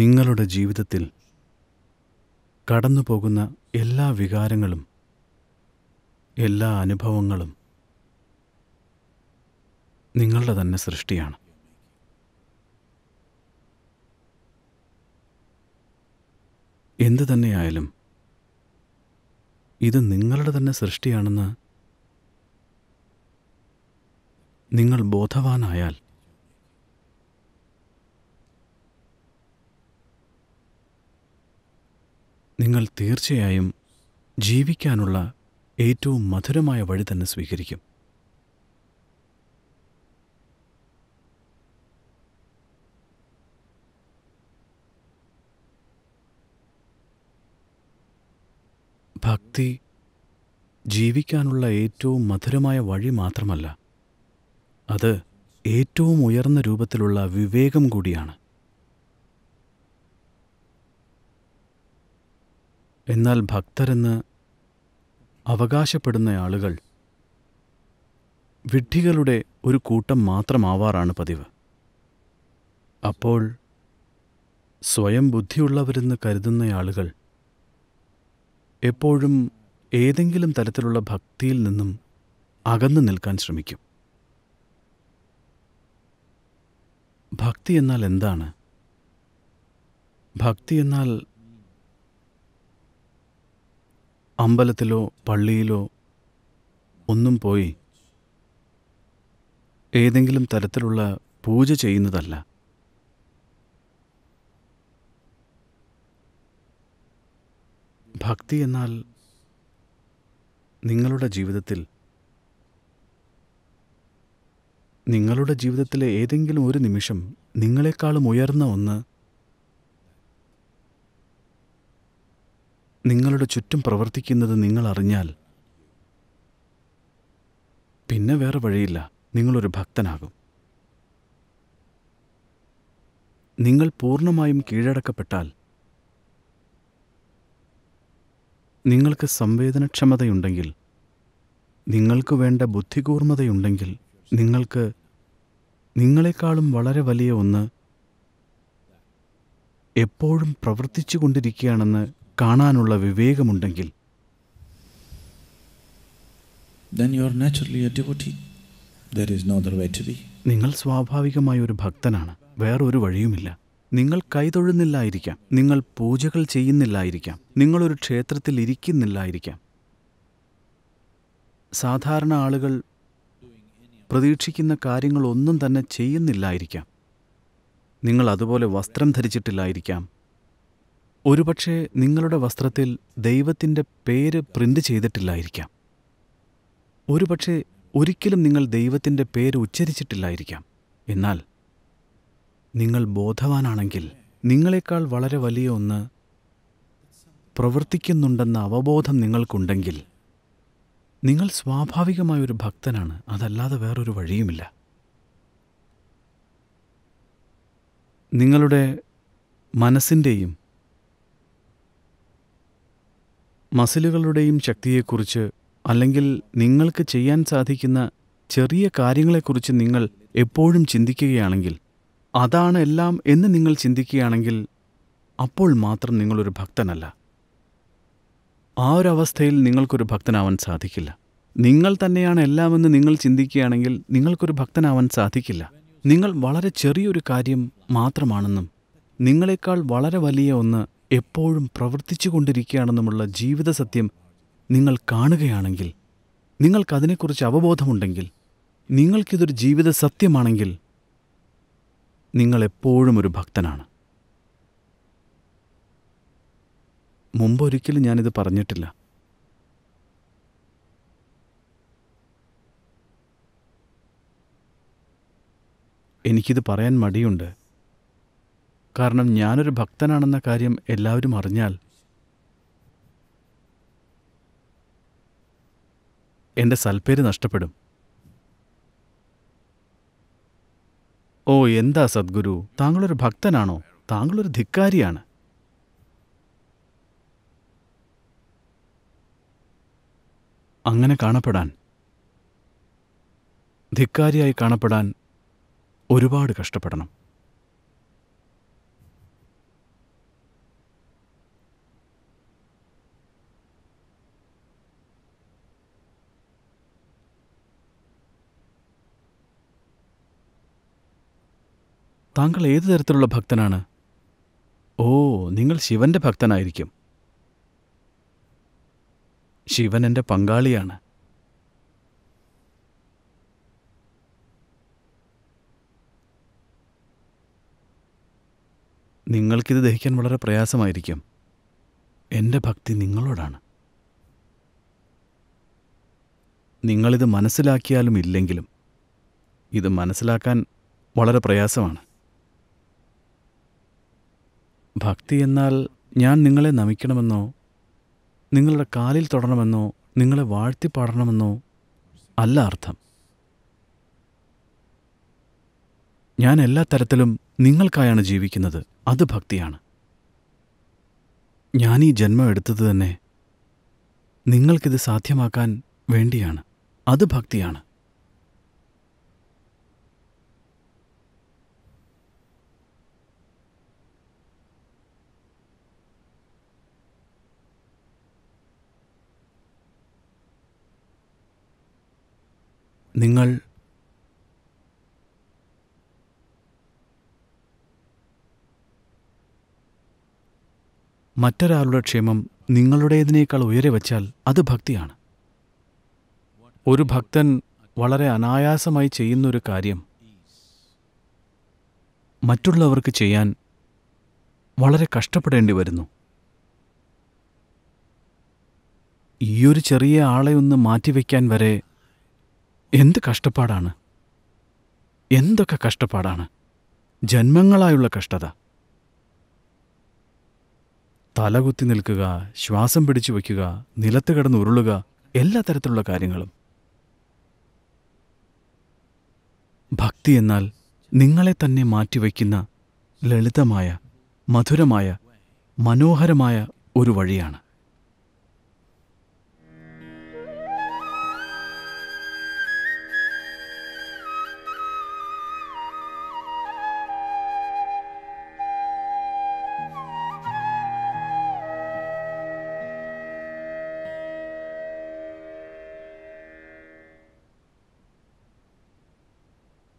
നിങ്ങളുടെ ജീവിതത്തിൽ കടന്നുപോകുന്ന എല്ലാ വികാരങ്ങളും എല്ലാ അനുഭവങ്ങളും നിങ്ങളുടെ തന്നെ സൃഷ്ടിയാണ് എന്തു തന്നെയായാലും ഇത് നിങ്ങളുടെ തന്നെ സൃഷ്ടിയാണെന്ന് നിങ്ങൾ ബോധവാനായാൽ നിങ്ങൾ തീർച്ചയായും ജീവിക്കാനുള്ള ഏറ്റവും മധുരമായ വഴി തന്നെ സ്വീകരിക്കും ഭക്തി ജീവിക്കാനുള്ള ഏറ്റവും മധുരമായ വഴി മാത്രമല്ല അത് ഏറ്റവും ഉയർന്ന രൂപത്തിലുള്ള വിവേകം കൂടിയാണ് എന്നാൽ ഭക്തരെന്ന് അവകാശപ്പെടുന്നയാളുകൾ വിഡ്ഢികളുടെ ഒരു കൂട്ടം മാത്രമാവാറാണ് പതിവ് അപ്പോൾ സ്വയം ബുദ്ധിയുള്ളവരെന്ന് കരുതുന്നയാളുകൾ എപ്പോഴും ഏതെങ്കിലും തരത്തിലുള്ള ഭക്തിയിൽ നിന്നും അകന്നു നിൽക്കാൻ ശ്രമിക്കും ഭക്തി എന്നാൽ എന്താണ് ഭക്തി എന്നാൽ അമ്പലത്തിലോ പള്ളിയിലോ ഒന്നും പോയി ഏതെങ്കിലും തരത്തിലുള്ള പൂജ ചെയ്യുന്നതല്ല ഭക്തി എന്നാൽ നിങ്ങളുടെ ജീവിതത്തിൽ നിങ്ങളുടെ ജീവിതത്തിലെ ഏതെങ്കിലും ഒരു നിമിഷം നിങ്ങളെക്കാളും ഉയർന്ന ഒന്ന് നിങ്ങളുടെ ചുറ്റും പ്രവർത്തിക്കുന്നത് നിങ്ങൾ അറിഞ്ഞാൽ പിന്നെ വേറെ വഴിയില്ല നിങ്ങളൊരു ഭക്തനാകും നിങ്ങൾ പൂർണ്ണമായും കീഴടക്കപ്പെട്ടാൽ നിങ്ങൾക്ക് സംവേദനക്ഷമതയുണ്ടെങ്കിൽ നിങ്ങൾക്ക് വേണ്ട ബുദ്ധികൂർമ്മതയുണ്ടെങ്കിൽ നിങ്ങൾക്ക് നിങ്ങളെക്കാളും വളരെ വലിയ ഒന്ന് എപ്പോഴും പ്രവർത്തിച്ചു കൊണ്ടിരിക്കുകയാണെന്ന് കാണാനുള്ള വിവേകമുണ്ടെങ്കിൽ നിങ്ങൾ സ്വാഭാവികമായ ഒരു ഭക്തനാണ് വേറൊരു വഴിയുമില്ല നിങ്ങൾ കൈതൊഴുന്നില്ലായിരിക്കാം നിങ്ങൾ പൂജകൾ ചെയ്യുന്നില്ലായിരിക്കാം നിങ്ങളൊരു ക്ഷേത്രത്തിൽ ഇരിക്കുന്നില്ലായിരിക്കാം സാധാരണ ആളുകൾ പ്രതീക്ഷിക്കുന്ന കാര്യങ്ങളൊന്നും തന്നെ ചെയ്യുന്നില്ലായിരിക്കാം നിങ്ങൾ അതുപോലെ വസ്ത്രം ധരിച്ചിട്ടില്ലായിരിക്കാം ഒരുപക്ഷെ നിങ്ങളുടെ വസ്ത്രത്തിൽ ദൈവത്തിൻ്റെ പേര് പ്രിന്റ് ചെയ്തിട്ടില്ലായിരിക്കാം ഒരുപക്ഷെ ഒരിക്കലും നിങ്ങൾ ദൈവത്തിൻ്റെ പേര് ഉച്ചരിച്ചിട്ടില്ലായിരിക്കാം എന്നാൽ നിങ്ങൾ ബോധവാനാണെങ്കിൽ നിങ്ങളെക്കാൾ വളരെ വലിയ ഒന്ന് പ്രവർത്തിക്കുന്നുണ്ടെന്ന അവബോധം നിങ്ങൾക്കുണ്ടെങ്കിൽ നിങ്ങൾ സ്വാഭാവികമായൊരു ഭക്തനാണ് അതല്ലാതെ വേറൊരു വഴിയുമില്ല നിങ്ങളുടെ മനസ്സിൻ്റെയും മസിലുകളുടെയും ശക്തിയെക്കുറിച്ച് അല്ലെങ്കിൽ നിങ്ങൾക്ക് ചെയ്യാൻ സാധിക്കുന്ന ചെറിയ കാര്യങ്ങളെക്കുറിച്ച് നിങ്ങൾ എപ്പോഴും ചിന്തിക്കുകയാണെങ്കിൽ അതാണ് എല്ലാം എന്ന് നിങ്ങൾ ചിന്തിക്കുകയാണെങ്കിൽ അപ്പോൾ മാത്രം നിങ്ങളൊരു ഭക്തനല്ല ആ ഒരു അവസ്ഥയിൽ നിങ്ങൾക്കൊരു ഭക്തനാവാൻ സാധിക്കില്ല നിങ്ങൾ തന്നെയാണ് എല്ലാമെന്ന് നിങ്ങൾ ചിന്തിക്കുകയാണെങ്കിൽ നിങ്ങൾക്കൊരു ഭക്തനാവാൻ സാധിക്കില്ല നിങ്ങൾ വളരെ ചെറിയൊരു കാര്യം മാത്രമാണെന്നും നിങ്ങളെക്കാൾ വളരെ വലിയ ഒന്ന് എപ്പോഴും പ്രവർത്തിച്ചു കൊണ്ടിരിക്കുകയാണെന്നുമുള്ള ജീവിത സത്യം നിങ്ങൾ കാണുകയാണെങ്കിൽ നിങ്ങൾക്കതിനെക്കുറിച്ച് അവബോധമുണ്ടെങ്കിൽ നിങ്ങൾക്കിതൊരു ജീവിത സത്യമാണെങ്കിൽ നിങ്ങളെപ്പോഴും ഒരു ഭക്തനാണ് മുമ്പൊരിക്കലും ഞാനിത് പറഞ്ഞിട്ടില്ല എനിക്കിത് പറയാൻ മടിയുണ്ട് കാരണം ഞാനൊരു ഭക്തനാണെന്ന കാര്യം എല്ലാവരും അറിഞ്ഞാൽ എൻ്റെ സൽപ്പേര് നഷ്ടപ്പെടും ഓ എന്താ സദ്ഗുരു താങ്കളൊരു ഭക്തനാണോ താങ്കളൊരു ധിക്കാരിയാണ് അങ്ങനെ കാണപ്പെടാൻ ധിക്കാരിയായി കാണപ്പെടാൻ ഒരുപാട് കഷ്ടപ്പെടണം താങ്കൾ ഏതു തരത്തിലുള്ള ഭക്തനാണ് ഓ നിങ്ങൾ ശിവന്റെ ഭക്തനായിരിക്കും ശിവൻ എന്റെ പങ്കാളിയാണ് നിങ്ങൾക്കിത് ദഹിക്കാൻ വളരെ പ്രയാസമായിരിക്കും എൻ്റെ ഭക്തി നിങ്ങളോടാണ് നിങ്ങളിത് മനസ്സിലാക്കിയാലും ഇല്ലെങ്കിലും ഇത് മനസ്സിലാക്കാൻ വളരെ പ്രയാസമാണ് ഭക്തി എന്നാൽ ഞാൻ നിങ്ങളെ നമിക്കണമെന്നോ നിങ്ങളുടെ കാലിൽ തൊടണമെന്നോ നിങ്ങളെ വാഴ്ത്തിപ്പാടണമെന്നോ അല്ല അർത്ഥം ഞാൻ എല്ലാ തരത്തിലും നിങ്ങൾക്കായാണ് ജീവിക്കുന്നത് അത് ഭക്തിയാണ് ഞാൻ ഈ ജന്മം എടുത്തത് തന്നെ നിങ്ങൾക്കിത് സാധ്യമാക്കാൻ വേണ്ടിയാണ് അത് ഭക്തിയാണ് നിങ്ങൾ മറ്റൊരാളുടെ ക്ഷേമം നിങ്ങളുടേതിനേക്കാൾ ഉയരെ വച്ചാൽ അത് ഭക്തിയാണ് ഒരു ഭക്തൻ വളരെ അനായാസമായി ചെയ്യുന്നൊരു കാര്യം മറ്റുള്ളവർക്ക് ചെയ്യാൻ വളരെ കഷ്ടപ്പെടേണ്ടി വരുന്നു ഈയൊരു ചെറിയ ആളെ ഒന്ന് മാറ്റിവെക്കാൻ വരെ എന്ത് കഷ്ടപ്പാടാണ് എന്തൊക്കെ കഷ്ടപ്പാടാണ് ജന്മങ്ങളായുള്ള കഷ്ടത തലകുത്തി നിൽക്കുക ശ്വാസം പിടിച്ചു വയ്ക്കുക നിലത്ത് കിടന്ന് ഉരുളുക എല്ലാ തരത്തിലുള്ള കാര്യങ്ങളും ഭക്തി എന്നാൽ നിങ്ങളെ തന്നെ മാറ്റിവയ്ക്കുന്ന ലളിതമായ മധുരമായ മനോഹരമായ ഒരു വഴിയാണ്